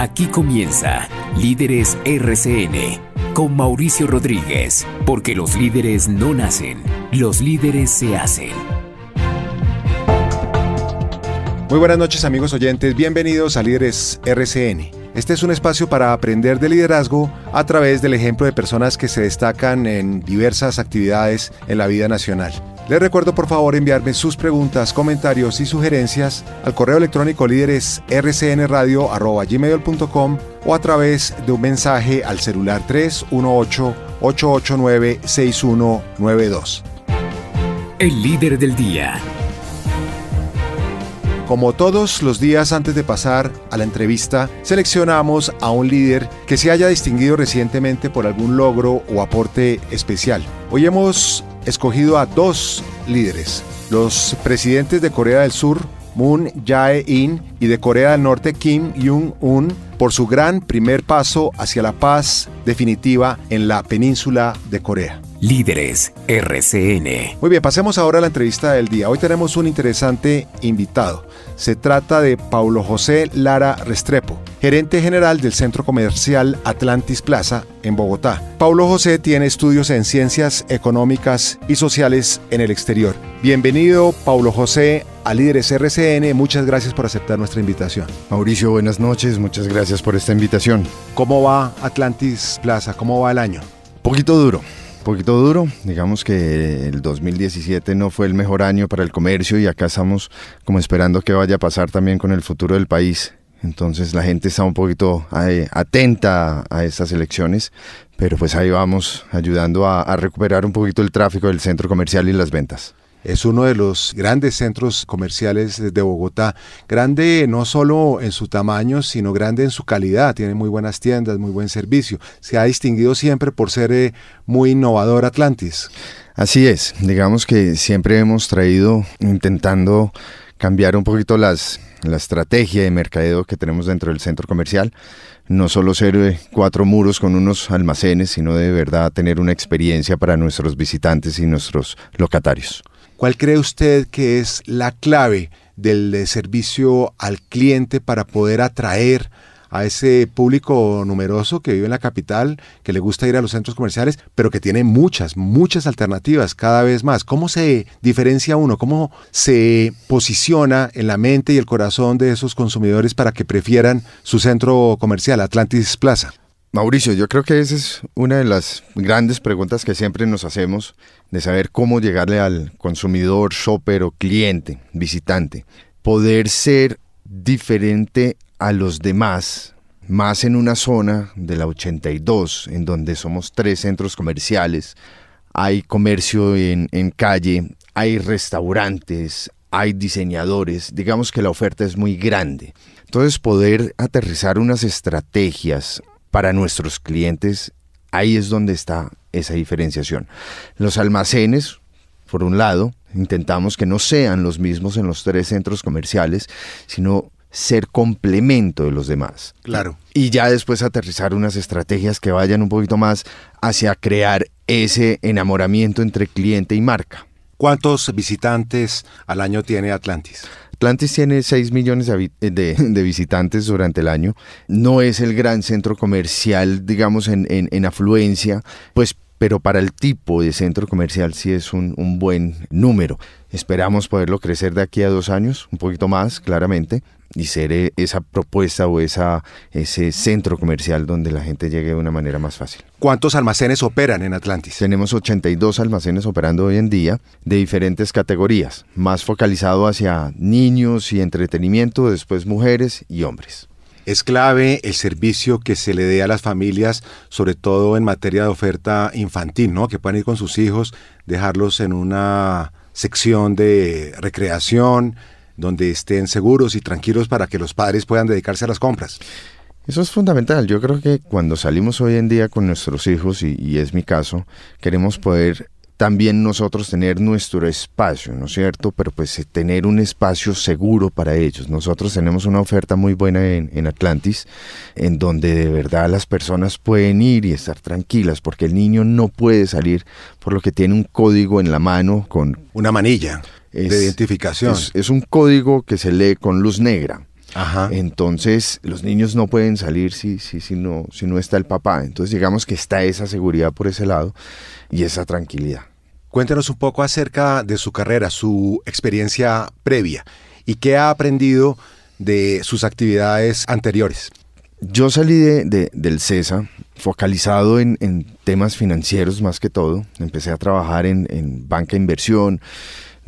Aquí comienza Líderes RCN con Mauricio Rodríguez, porque los líderes no nacen, los líderes se hacen. Muy buenas noches amigos oyentes, bienvenidos a Líderes RCN. Este es un espacio para aprender de liderazgo a través del ejemplo de personas que se destacan en diversas actividades en la vida nacional. Les recuerdo por favor enviarme sus preguntas, comentarios y sugerencias al correo electrónico líderes rcnradio.com o a través de un mensaje al celular 318-889-6192. El líder del día. Como todos los días antes de pasar a la entrevista, seleccionamos a un líder que se haya distinguido recientemente por algún logro o aporte especial. Hoy hemos escogido a dos líderes, los presidentes de Corea del Sur, Moon Jae-in, y de Corea del Norte, Kim Jong-un, por su gran primer paso hacia la paz definitiva en la península de Corea. Líderes RCN. Muy bien, pasemos ahora a la entrevista del día. Hoy tenemos un interesante invitado. Se trata de Paulo José Lara Restrepo, gerente general del Centro Comercial Atlantis Plaza en Bogotá. Paulo José tiene estudios en ciencias económicas y sociales en el exterior. Bienvenido, Paulo José, a Líderes RCN. Muchas gracias por aceptar nuestra invitación. Mauricio, buenas noches. Muchas gracias por esta invitación. ¿Cómo va Atlantis Plaza? ¿Cómo va el año? Poquito duro poquito duro. Digamos que el 2017 no fue el mejor año para el comercio y acá estamos como esperando que vaya a pasar también con el futuro del país. Entonces la gente está un poquito eh, atenta a estas elecciones, pero pues ahí vamos ayudando a, a recuperar un poquito el tráfico del centro comercial y las ventas. Es uno de los grandes centros comerciales de Bogotá. Grande no solo en su tamaño, sino grande en su calidad. Tiene muy buenas tiendas, muy buen servicio. Se ha distinguido siempre por ser eh, muy innovador Atlantis. Así es. Digamos que siempre hemos traído intentando cambiar un poquito las, la estrategia de mercadeo que tenemos dentro del centro comercial. No solo ser eh, cuatro muros con unos almacenes, sino de verdad tener una experiencia para nuestros visitantes y nuestros locatarios. ¿Cuál cree usted que es la clave del servicio al cliente para poder atraer a ese público numeroso que vive en la capital, que le gusta ir a los centros comerciales, pero que tiene muchas, muchas alternativas cada vez más. ¿Cómo se diferencia uno? ¿Cómo se posiciona en la mente y el corazón de esos consumidores para que prefieran su centro comercial, Atlantis Plaza? Mauricio, yo creo que esa es una de las grandes preguntas que siempre nos hacemos de saber cómo llegarle al consumidor, shopper o cliente, visitante. Poder ser diferente a los demás, más en una zona de la 82, en donde somos tres centros comerciales, hay comercio en, calle, hay restaurantes, hay diseñadores, digamos que la oferta es muy grande. Entonces poder aterrizar unas estrategias, para nuestros clientes, ahí es donde está esa diferenciación. Los almacenes, por un lado, intentamos que no sean los mismos en los tres centros comerciales, sino ser complemento de los demás. Claro. Y ya después aterrizar unas estrategias que vayan un poquito más hacia crear ese enamoramiento entre cliente y marca. ¿Cuántos visitantes al año tiene Atlantis? Atlantis tiene 6 millones eh, de, visitantes durante el año. No es el gran centro comercial, digamos, en, afluencia, pues, pero para el tipo de centro comercial sí es un, un buen número. Esperamos poderlo crecer de aquí a dos años, un poquito más, claramente, y ser eh, esa propuesta o esa, ese centro comercial donde la gente llegue de una manera más fácil. ¿Cuántos almacenes operan en Atlantis? Tenemos 82 almacenes operando hoy en día de diferentes categorías, más focalizado hacia niños y entretenimiento, después mujeres y hombres. Es clave el servicio que se le dé a las familias, sobre todo en materia de oferta infantil, ¿no? Que puedan ir con sus hijos, dejarlos en una sección de recreación, donde estén seguros y tranquilos para que los padres puedan dedicarse a las compras. Eso es fundamental. Yo creo que cuando salimos hoy en día con nuestros hijos, y, es mi caso, queremos poder también nosotros tener nuestro espacio, ¿no es cierto? Pero pues eh, tener un espacio seguro para ellos. Nosotros tenemos una oferta muy buena en, Atlantis, en donde de verdad las personas pueden ir y estar tranquilas, porque el niño no puede salir por lo que tiene un código en la mano con... Una manilla de identificación. Es, un código que se lee con luz negra. Ajá. Entonces, los niños no pueden salir si, si, si, no, si no está el papá. Entonces, digamos que está esa seguridad por ese lado y esa tranquilidad. Cuéntanos un poco acerca de su carrera, su experiencia previa y qué ha aprendido de sus actividades anteriores. Yo salí de, del CESA focalizado en, temas financieros más que todo. Empecé a trabajar en, en banca de inversión,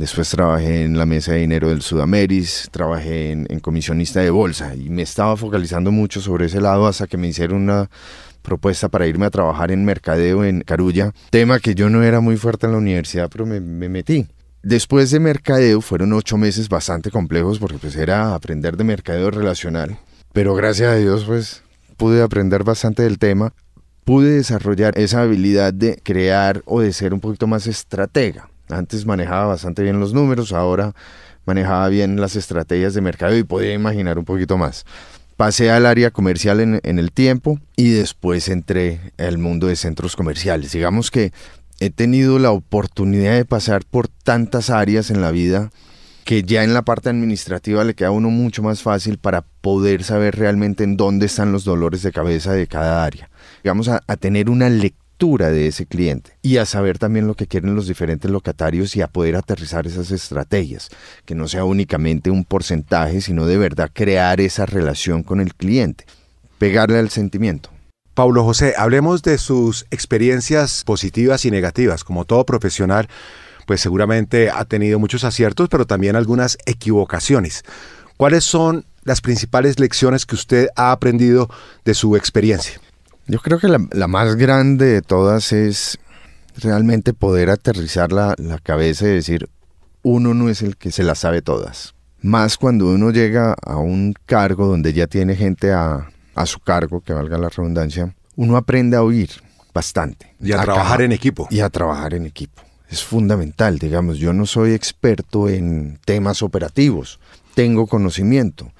Después trabajé en la mesa de dinero del Sudameris, trabajé en, comisionista de bolsa y me estaba focalizando mucho sobre ese lado hasta que me hicieron una propuesta para irme a trabajar en mercadeo en Carulla, tema que yo no era muy fuerte en la universidad, pero me, metí. Después de mercadeo fueron ocho meses bastante complejos porque pues era aprender de mercadeo relacional, pero gracias a Dios pues pude aprender bastante del tema, pude desarrollar esa habilidad de crear o de ser un poquito más estratega antes manejaba bastante bien los números, ahora manejaba bien las estrategias de mercado y podía imaginar un poquito más. Pasé al área comercial en, el tiempo y después entré al mundo de centros comerciales. Digamos que he tenido la oportunidad de pasar por tantas áreas en la vida que ya en la parte administrativa le queda a uno mucho más fácil para poder saber realmente en dónde están los dolores de cabeza de cada área. Vamos a, a tener una lectura de ese cliente y a saber también lo que quieren los diferentes locatarios y a poder aterrizar esas estrategias, que no sea únicamente un porcentaje, sino de verdad crear esa relación con el cliente, pegarle al sentimiento. Pablo José, hablemos de sus experiencias positivas y negativas. Como todo profesional, pues seguramente ha tenido muchos aciertos, pero también algunas equivocaciones. ¿Cuáles son las principales lecciones que usted ha aprendido de su experiencia? Yo creo que la, más grande de todas es realmente poder aterrizar la, la cabeza y decir, uno no es el que se las sabe todas. Más cuando uno llega a un cargo donde ya tiene gente a, a su cargo, que valga la redundancia, uno aprende a oír bastante. Y a, trabajar en equipo. Y a trabajar en equipo. Es fundamental, digamos, yo no soy experto en temas operativos, tengo conocimiento,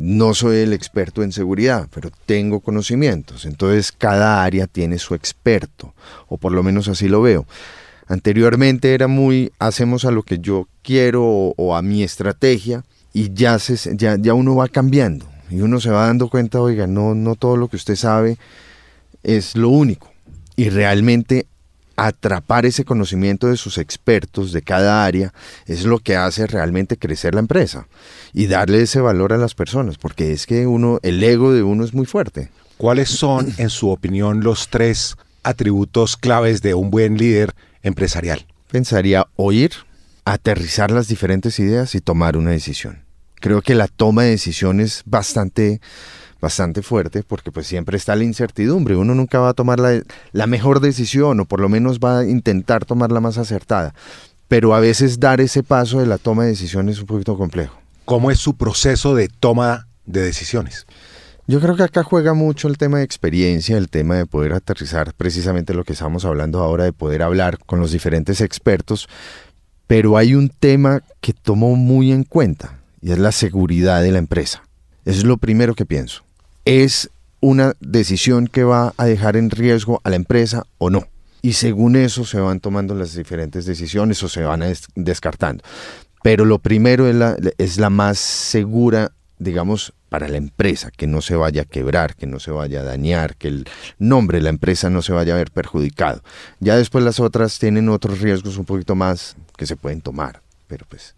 no soy el experto en seguridad, pero tengo conocimientos. Entonces cada área tiene su experto, o por lo menos así lo veo. Anteriormente era muy, hacemos a lo que yo quiero o, a mi estrategia y ya, uno va cambiando y uno se va dando cuenta, oiga, no, no todo lo que usted sabe es lo único. Y realmente atrapar ese conocimiento de sus expertos de cada área es lo que hace realmente crecer la empresa y darle ese valor a las personas, porque es que uno, el ego de uno es muy fuerte. ¿Cuáles son, en su opinión, los tres atributos claves de un buen líder empresarial? Pensaría oír, aterrizar las diferentes ideas y tomar una decisión. Creo que la toma de decisiones bastante bastante fuerte, porque pues siempre está la incertidumbre, uno nunca va a tomar la, mejor decisión o por lo menos va a intentar tomar la más acertada, pero a veces dar ese paso de la toma de decisiones es un poquito complejo. ¿Cómo es su proceso de toma de decisiones? Yo creo que acá juega mucho el tema de experiencia, el tema de poder aterrizar precisamente lo que estamos hablando ahora, de poder hablar con los diferentes expertos, pero hay un tema que tomo muy en cuenta y es la seguridad de la empresa. Eso Es lo primero que pienso es una decisión que va a dejar en riesgo a la empresa o no. Y según eso se van tomando las diferentes decisiones o se van descartando. Pero lo primero es la, es la más segura, digamos, para la empresa, que no se vaya a quebrar, que no se vaya a dañar, que el nombre de la empresa no se vaya a ver perjudicado. Ya después las otras tienen otros riesgos un poquito más que se pueden tomar, pero pues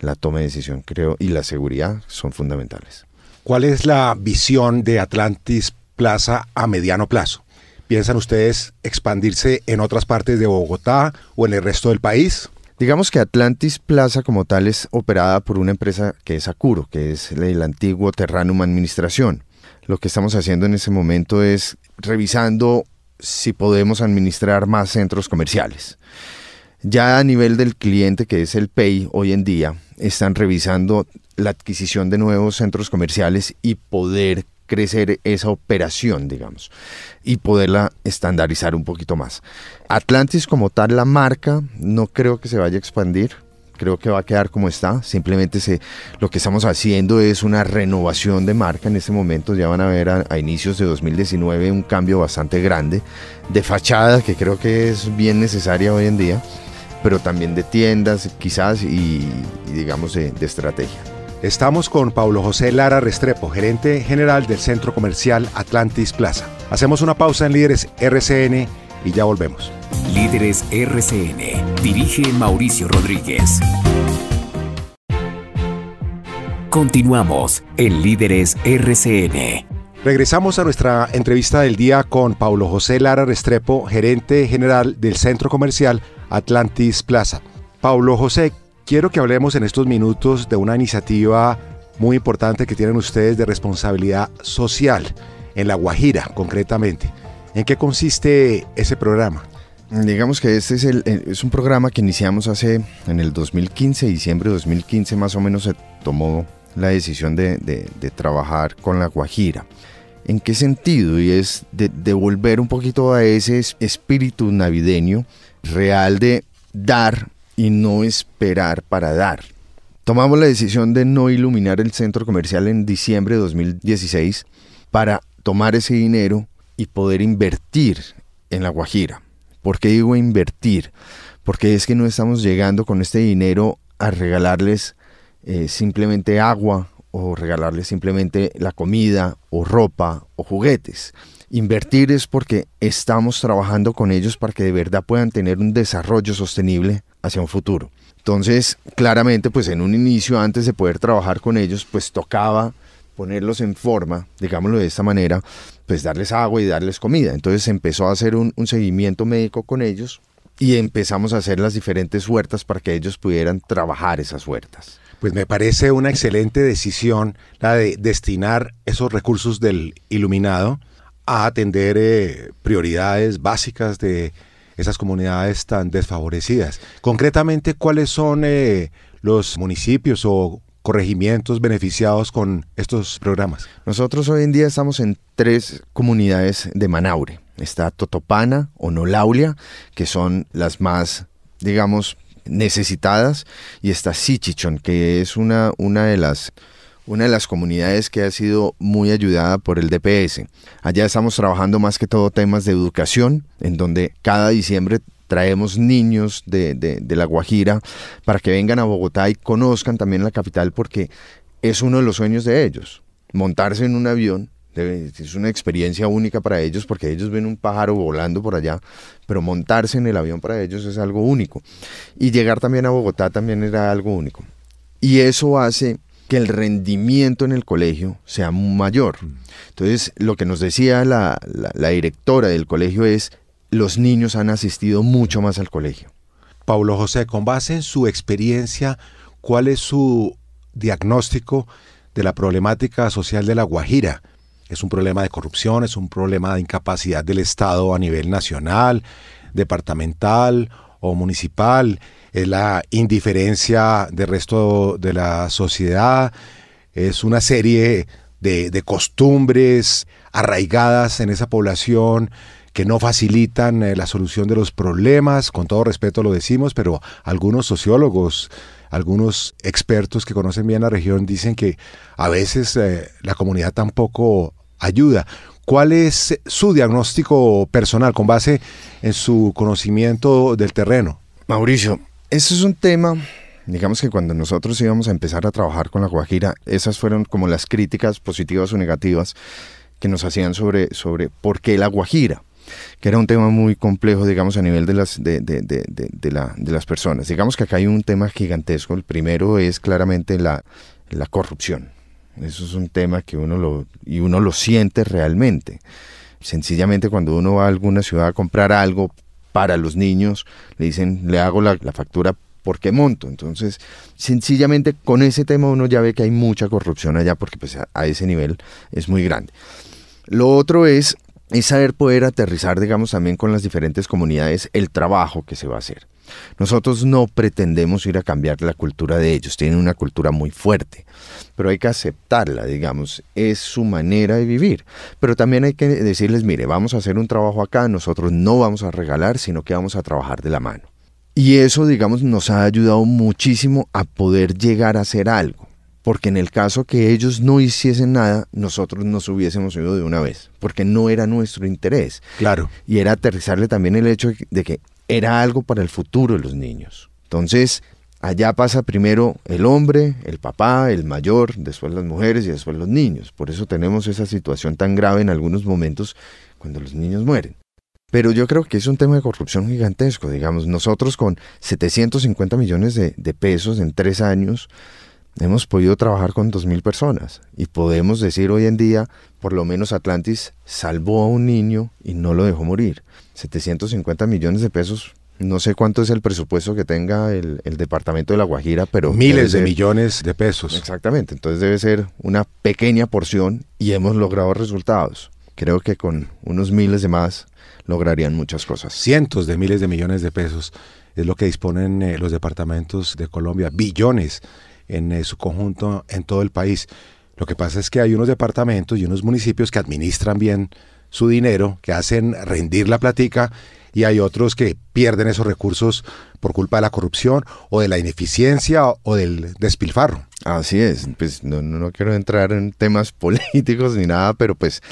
la toma de decisión creo y la seguridad son fundamentales. ¿Cuál es la visión de Atlantis Plaza a mediano plazo? ¿Piensan ustedes expandirse en otras partes de Bogotá o en el resto del país? Digamos que Atlantis Plaza como tal es operada por una empresa que es Acuro, que es el antiguo Terranum Administración. Lo que estamos haciendo en ese momento es revisando si podemos administrar más centros comerciales. Ya a nivel del cliente, que es el pay hoy en día están revisando la adquisición de nuevos centros comerciales y poder crecer esa operación, digamos, y poderla estandarizar un poquito más. Atlantis como tal, la marca, no creo que se vaya a expandir, creo que va a quedar como está, simplemente se, lo que estamos haciendo es una renovación de marca en este momento, ya van a ver a, a inicios de 2019 un cambio bastante grande de fachada que creo que es bien necesaria hoy en día pero también de tiendas quizás y, digamos de, estrategia. Estamos con Pablo José Lara Restrepo, gerente general del Centro Comercial Atlantis Plaza. Hacemos una pausa en Líderes RCN y ya volvemos. Líderes RCN, dirige Mauricio Rodríguez. Continuamos en Líderes RCN. Regresamos a nuestra entrevista del día con Pablo José Lara Restrepo, gerente general del Centro Comercial Atlantis Plaza. Pablo José, quiero que hablemos en estos minutos de una iniciativa muy importante que tienen ustedes de responsabilidad social en La Guajira, concretamente. ¿En qué consiste ese programa? Digamos que este es, un programa que iniciamos hace en el 2015, diciembre de 2015 más o menos se tomó la decisión de trabajar con La Guajira. ¿En qué sentido? Y es devolver un poquito a ese espíritu navideño real de dar y no esperar para dar. Tomamos la decisión de no iluminar el centro comercial en diciembre de 2016 para tomar ese dinero y poder invertir en La Guajira. ¿Por qué digo invertir? Porque es que no estamos llegando con este dinero a regalarles eh, simplemente agua o regalarles simplemente la comida o ropa o juguetes. Invertir es porque estamos trabajando con ellos para que de verdad puedan tener un desarrollo sostenible hacia un futuro. Entonces, claramente, pues en un inicio, antes de poder trabajar con ellos, pues tocaba ponerlos en forma, digámoslo de esta manera, pues darles agua y darles comida. Entonces empezó a hacer un, un seguimiento médico con ellos y empezamos a hacer las diferentes huertas para que ellos pudieran trabajar esas huertas. Pues me parece una excelente decisión la de destinar esos recursos del iluminado a atender eh, prioridades básicas de esas comunidades tan desfavorecidas. Concretamente, ¿cuáles son eh, los municipios o corregimientos beneficiados con estos programas? Nosotros hoy en día estamos en tres comunidades de Manaure. Está Totopana, o Nolaulia, que son las más, digamos, necesitadas y está Sichichon, que es una, una de las una de las comunidades que ha sido muy ayudada por el DPS. Allá estamos trabajando más que todo temas de educación, en donde cada diciembre traemos niños de, de, La Guajira para que vengan a Bogotá y conozcan también la capital porque es uno de los sueños de ellos, montarse en un avión es una experiencia única para ellos porque ellos ven un pájaro volando por allá, pero montarse en el avión para ellos es algo único. Y llegar también a Bogotá también era algo único. Y eso hace que el rendimiento en el colegio sea mayor. Mm. Entonces, lo que nos decía la, directora del colegio es, los niños han asistido mucho más al colegio. Pablo José, con base en su experiencia, ¿cuál es su diagnóstico de la problemática social de La Guajira? Es un problema de corrupción, es un problema de incapacidad del Estado a nivel nacional, departamental o municipal, es la indiferencia del resto de la sociedad, es una serie de, costumbres arraigadas en esa población que no facilitan eh, la solución de los problemas, con todo respeto lo decimos, pero algunos sociólogos, algunos expertos que conocen bien la región dicen que a veces eh, la comunidad tampoco ayuda. ¿Cuál es su diagnóstico personal con base en su conocimiento del terreno? Mauricio, ese es un tema, digamos que cuando nosotros íbamos a empezar a trabajar con la Guajira, esas fueron como las críticas positivas o negativas que nos hacían sobre, sobre por qué la Guajira que era un tema muy complejo, digamos, a nivel de las, de, de, de, de, las personas. Digamos que acá hay un tema gigantesco. El primero es claramente la, la corrupción. Eso es un tema que uno lo, y uno lo siente realmente. Sencillamente cuando uno va a alguna ciudad a comprar algo para los niños, le dicen, le hago la, factura por qué monto. Entonces, sencillamente con ese tema uno ya ve que hay mucha corrupción allá porque pues, a, ese nivel es muy grande. Lo otro es saber poder aterrizar, digamos, también con las diferentes comunidades el trabajo que se va a hacer. Nosotros no pretendemos ir a cambiar la cultura de ellos, tienen una cultura muy fuerte, pero hay que aceptarla, digamos, es su manera de vivir. Pero también hay que decirles, mire, vamos a hacer un trabajo acá, nosotros no vamos a regalar, sino que vamos a trabajar de la mano. Y eso, digamos, nos ha ayudado muchísimo a poder llegar a hacer algo. Porque en el caso que ellos no hiciesen nada, nosotros nos hubiésemos ido de una vez, porque no era nuestro interés. Claro. Y era aterrizarle también el hecho de que era algo para el futuro de los niños. Entonces, allá pasa primero el hombre, el papá, el mayor, después las mujeres y después los niños. Por eso tenemos esa situación tan grave en algunos momentos cuando los niños mueren. Pero yo creo que es un tema de corrupción gigantesco. Digamos, nosotros con 750 millones de, de pesos en tres años hemos podido trabajar con 2.000 personas y podemos decir hoy en día, por lo menos Atlantis salvó a un niño y no lo dejó morir. 750 millones de pesos. No sé cuánto es el presupuesto que tenga el, departamento de La Guajira, pero... Miles de millones de pesos. Exactamente, entonces debe ser una pequeña porción y hemos logrado resultados. Creo que con unos miles de más lograrían muchas cosas. Cientos de miles de millones de pesos es lo que disponen eh, los departamentos de Colombia, billones en eh, su conjunto en todo el país. Lo que pasa es que hay unos departamentos y unos municipios que administran bien su dinero, que hacen rendir la platica y hay otros que pierden esos recursos por culpa de la corrupción o de la ineficiencia o del despilfarro. Así es, pues no, quiero entrar en temas políticos ni nada, pero pues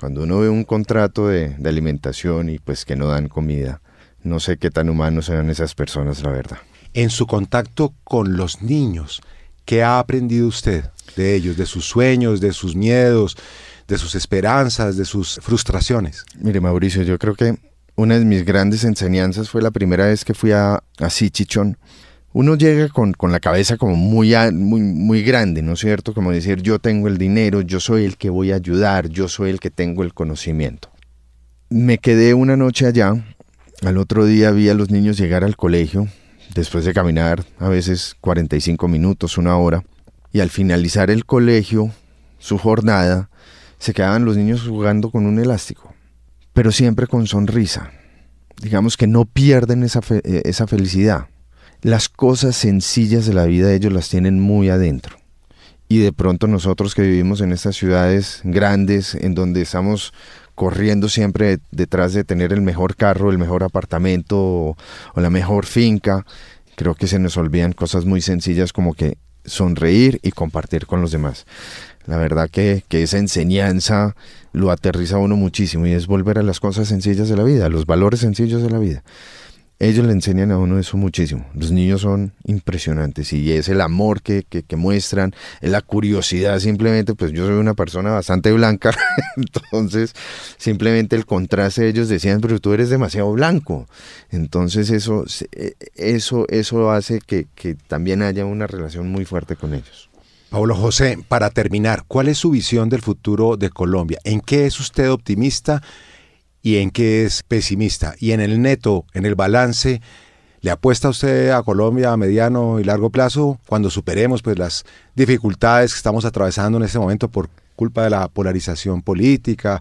cuando uno ve un contrato de, alimentación y pues que no dan comida, no sé qué tan humanos eran esas personas, la verdad. En su contacto con los niños, ¿Qué ha aprendido usted de ellos, de sus sueños, de sus miedos, de sus esperanzas, de sus frustraciones? Mire, Mauricio, yo creo que una de mis grandes enseñanzas fue la primera vez que fui a, a Sichichón. Uno llega con, la cabeza como muy, muy, muy grande, ¿no es cierto? Como decir, yo tengo el dinero, yo soy el que voy a ayudar, yo soy el que tengo el conocimiento. Me quedé una noche allá, al otro día vi a los niños llegar al colegio, después de caminar a veces 45 minutos, una hora, y al finalizar el colegio, su jornada, se quedaban los niños jugando con un elástico, pero siempre con sonrisa. Digamos que no pierden eh, esa, felicidad. Las cosas sencillas de la vida ellos las tienen muy adentro. Y de pronto nosotros que vivimos en estas ciudades grandes, en donde estamos corriendo siempre detrás de tener el mejor carro, el mejor apartamento o la mejor finca, creo que se nos olvidan cosas muy sencillas como que sonreír y compartir con los demás. La verdad que, que, esa enseñanza lo aterriza a uno muchísimo y es volver a las cosas sencillas de la vida, a los valores sencillos de la vida. Ellos le enseñan a uno eso muchísimo. Los niños son impresionantes y es el amor que, que, muestran, es la curiosidad simplemente, pues yo soy una persona bastante blanca, entonces simplemente el contraste ellos decían, pero tú eres demasiado blanco. Entonces eso, e, eso, eso hace que, que también haya una relación muy fuerte con ellos. Pablo José, para terminar, ¿cuál es su visión del futuro de Colombia? ¿En qué es usted optimista? y en qué es pesimista. Y en el neto, en el balance, ¿le apuesta usted a Colombia a mediano y largo plazo cuando superemos pues, las dificultades que estamos atravesando en este momento por culpa de la polarización política,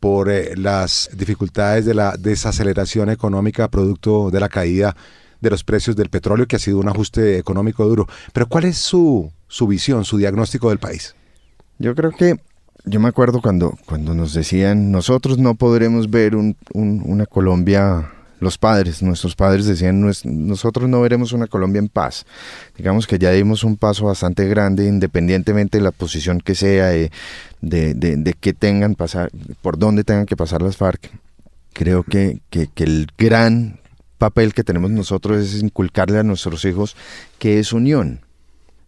por eh, las dificultades de la desaceleración económica producto de la caída de los precios del petróleo, que ha sido un ajuste económico duro? Pero ¿cuál es su, su visión, su diagnóstico del país? Yo creo que yo me acuerdo cuando, cuando nos decían, nosotros no podremos ver una Colombia, los padres, nuestros padres decían, nosotros no veremos una Colombia en paz. Digamos que ya dimos un paso bastante grande, independientemente de la posición que sea, de, de, de, que tengan pasar, por dónde tengan que pasar las FARC. Creo que, que el gran papel que tenemos nosotros es inculcarle a nuestros hijos que es unión,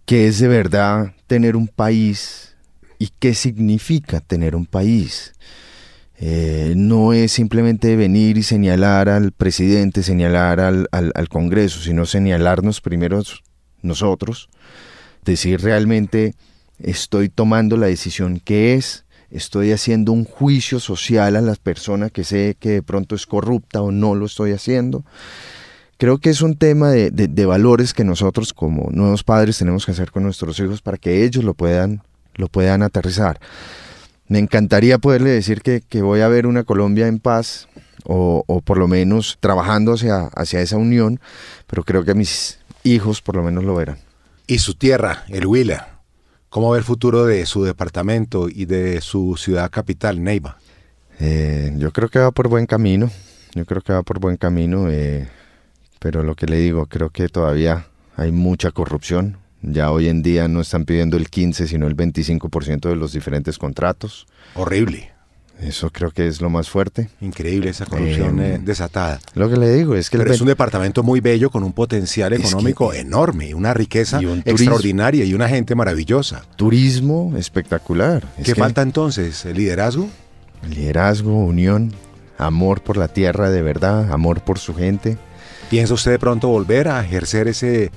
que es de verdad tener un país y qué significa tener un país. Eh, no es simplemente venir y señalar al presidente, señalar al, Congreso, sino señalarnos primero nosotros, decir realmente estoy tomando la decisión que es, estoy haciendo un juicio social a las personas que sé que de pronto es corrupta o no lo estoy haciendo. Creo que es un tema de, de valores que nosotros como nuevos padres tenemos que hacer con nuestros hijos para que ellos lo puedan lo puedan aterrizar. Me encantaría poderle decir que, voy a ver una Colombia en paz o, por lo menos trabajando hacia, hacia esa unión, pero creo que mis hijos por lo menos lo verán. Y su tierra, el Huila, ¿cómo ve el futuro de su departamento y de su ciudad capital, Neiva? Eh, yo creo que va por buen camino, yo creo que va por buen camino, eh, pero lo que le digo, creo que todavía hay mucha corrupción, ya hoy en día no están pidiendo el 15, sino el 25% de los diferentes contratos. Horrible. Eso creo que es lo más fuerte. Increíble esa corrupción em, eh, desatada. Lo que le digo es que... es un departamento muy bello con un potencial económico eh, enorme, una riqueza extraordinaria y una gente maravillosa. Turismo espectacular. ¿Qué falta entonces? ¿El liderazgo? Liderazgo, unión, amor por la tierra de verdad, amor por su gente. ¿Piensa usted de pronto volver a ejercer ese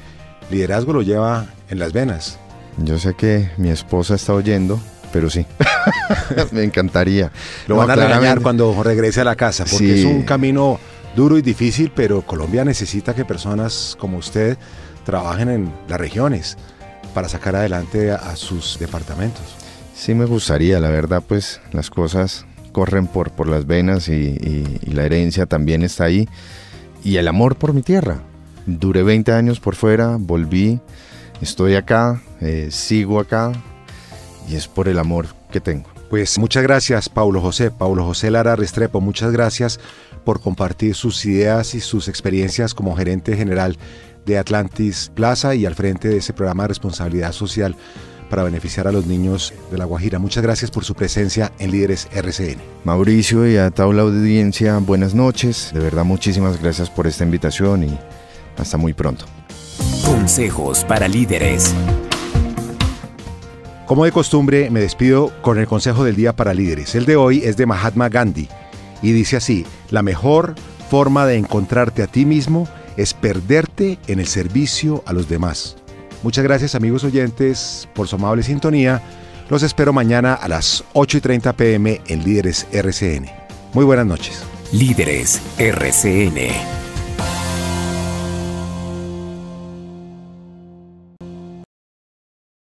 liderazgo lo lleva en las venas. Yo sé que mi esposa está oyendo, pero sí. Me encantaría. Lo van a regañar cuando regrese a la casa, porque es un camino duro y difícil, pero Colombia necesita que personas como usted trabajen en las regiones para sacar adelante a, sus departamentos. Sí me gustaría, la verdad, pues las cosas corren por, por las venas y la herencia también está ahí. Y el amor por mi tierra, Duré 20 años por fuera, volví, estoy acá, eh, sigo acá y es por el amor que tengo. Pues muchas gracias, Paulo José. Paulo José Lara Restrepo, muchas gracias por compartir sus ideas y sus experiencias como gerente general de Atlantis Plaza y al frente de ese programa de responsabilidad social para beneficiar a los niños de La Guajira. Muchas gracias por su presencia en Líderes RCN. Mauricio y a toda la audiencia, buenas noches. De verdad, muchísimas gracias por esta invitación y hasta muy pronto. Consejos para líderes. Como de costumbre, me despido con el consejo del día para líderes. El de hoy es de Mahatma Gandhi y dice así, la mejor forma de encontrarte a ti mismo es perderte en el servicio a los demás. Muchas gracias amigos oyentes por su amable sintonía. Los espero mañana a las 8.30 pm en Líderes RCN. Muy buenas noches. Líderes RCN.